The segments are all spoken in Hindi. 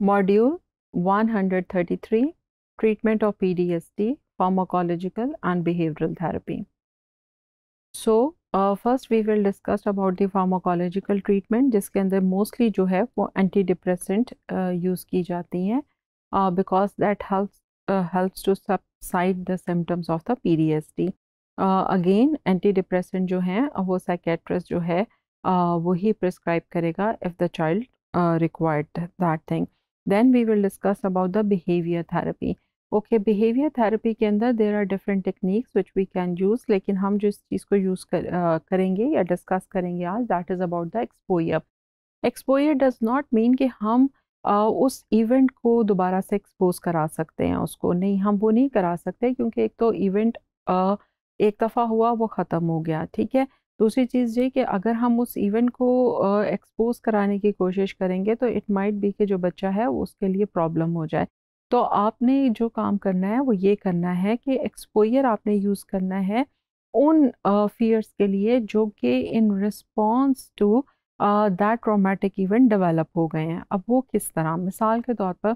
Module 133 Treatment of PTSD, Pharmacological and Behavioral Therapy. So, uh, first we will discuss about the pharmacological treatment जिसके अंदर mostly जो है वो antidepressant uh, use की जाती हैं uh, because that helps uh, helps to subside the symptoms of the PTSD. Uh, again antidepressant जो हैं वो psychiatrist जो है uh, वो ही prescribe करेगा if the child uh, required that thing. Then we will discuss about the behaviour therapy okay behaviour therapy के अंदर there are different techniques which we can use लेकिन हम जिस चीज़ को यूज़ कर, uh, करेंगे या डिस्कस करेंगे आज that is about the exposure exposure does not mean कि हम uh, उस इवेंट को दोबारा से एक्सपोज करा सकते हैं उसको नहीं हम वो नहीं करा सकते क्योंकि एक तो इवेंट uh, एक दफ़ा हुआ वो ख़त्म हो गया ठीक है दूसरी चीज़ ये कि अगर हम उस इवेंट को एक्सपोज कराने की कोशिश करेंगे तो इट माइट बी कि जो बच्चा है उसके लिए प्रॉब्लम हो जाए तो आपने जो काम करना है वो ये करना है कि एक्सपोयर आपने यूज़ करना है उन फियर्स uh, के लिए जो कि in response to that traumatic event develop हो गए हैं अब वो किस तरह मिसाल के तौर पर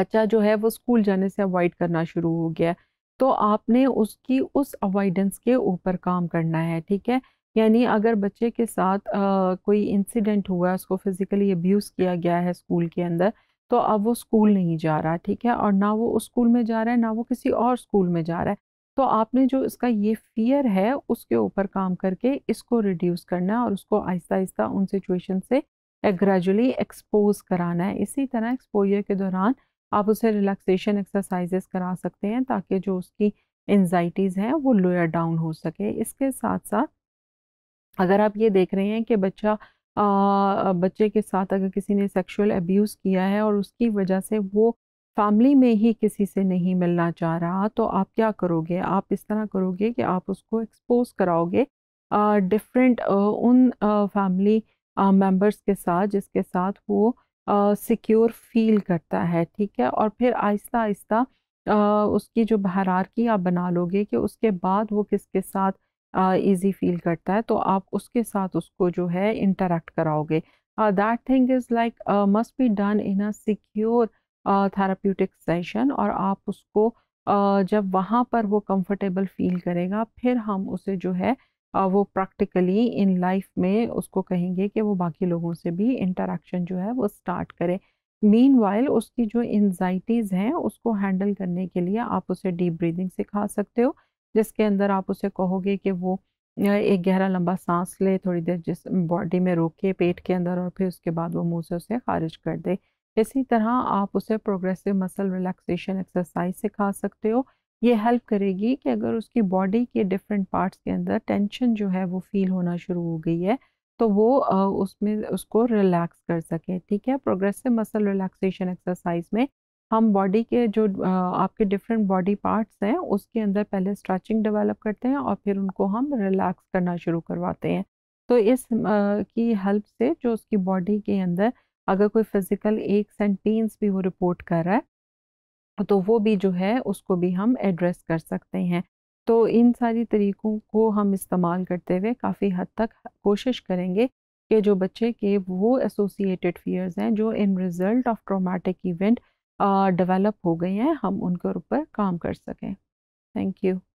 बच्चा जो है वो स्कूल जाने से अवॉइड करना शुरू हो गया तो आपने उसकी उस अवॉइडेंस के ऊपर काम करना है ठीक है यानी अगर बच्चे के साथ आ, कोई इंसिडेंट हुआ उसको फिज़िकली अब्यूज़ किया गया है स्कूल के अंदर तो अब वो स्कूल नहीं जा रहा ठीक है और ना वो उस स्कूल में जा रहा है ना वो किसी और स्कूल में जा रहा है तो आपने जो इसका ये फियर है उसके ऊपर काम करके इसको रिड्यूस करना है और उसको आहिस्ता आहिस्ता उन सिचुएशन से ग्रेजुअली एक्सपोज कराना है इसी तरह एक्सपोजर के दौरान आप उसे रिलैक्सेशन एक्सरसाइजेस करा सकते हैं ताकि जो उसकी एनजाइटीज़ हैं वो लोअर डाउन हो सके इसके साथ साथ अगर आप ये देख रहे हैं कि बच्चा आ, बच्चे के साथ अगर किसी ने सेक्सुअल अब्यूज़ किया है और उसकी वजह से वो फैमिली में ही किसी से नहीं मिलना चाह रहा तो आप क्या करोगे आप इस तरह करोगे कि आप उसको एक्सपोज कराओगे डिफरेंट उन फैमिली मेम्बर्स के साथ जिसके साथ वो सिक्योर फील करता है ठीक है और फिर आहिस्ता आहिस्ता उसकी जो बहरार की आप बना लोगे कि उसके बाद वो किसके साथ ईजी फील करता है तो आप उसके साथ उसको जो है इंटरेक्ट कराओगे that thing is like must be done in a secure therapeutic session और आप उसको uh, जब वहाँ पर वो कंफर्टेबल फील करेगा फिर हम उसे जो है वो प्रैक्टिकली इन लाइफ में उसको कहेंगे कि वो बाकी लोगों से भी इंटरेक्शन जो है वो स्टार्ट करे मीन उसकी जो एनजाइटीज़ हैं उसको हैंडल करने के लिए आप उसे डीप ब्रीदिंग सिखा सकते हो जिसके अंदर आप उसे कहोगे कि वो एक गहरा लंबा सांस ले थोड़ी देर जिस बॉडी में रोके पेट के अंदर और फिर उसके बाद वो मुंह से उसे खारिज कर दे इसी तरह आप उसे प्रोग्रेसिव मसल रिलैक्सेशन एक्सरसाइज सिखा सकते हो ये हेल्प करेगी कि अगर उसकी बॉडी के डिफरेंट पार्ट्स के अंदर टेंशन जो है वो फील होना शुरू हो गई है तो वो उसमें उसको रिलैक्स कर सके ठीक है प्रोग्रेसिव मसल रिलैक्सेशन एक्सरसाइज में हम बॉडी के जो आपके डिफरेंट बॉडी पार्ट्स हैं उसके अंदर पहले स्ट्रेचिंग डेवलप करते हैं और फिर उनको हम रिलैक्स करना शुरू करवाते हैं तो इस की हेल्प से जो उसकी बॉडी के अंदर अगर कोई फिज़िकल एक एंड पेंस भी वो रिपोर्ट कर रहा है तो वो भी जो है उसको भी हम एड्रेस कर सकते हैं तो इन सारी तरीक़ों को हम इस्तेमाल करते हुए काफ़ी हद तक कोशिश करेंगे कि जो बच्चे के वो एसोसिएटेड फियर्स हैं जो in result of traumatic event develop हो गए हैं हम उनके ऊपर काम कर सकें थैंक यू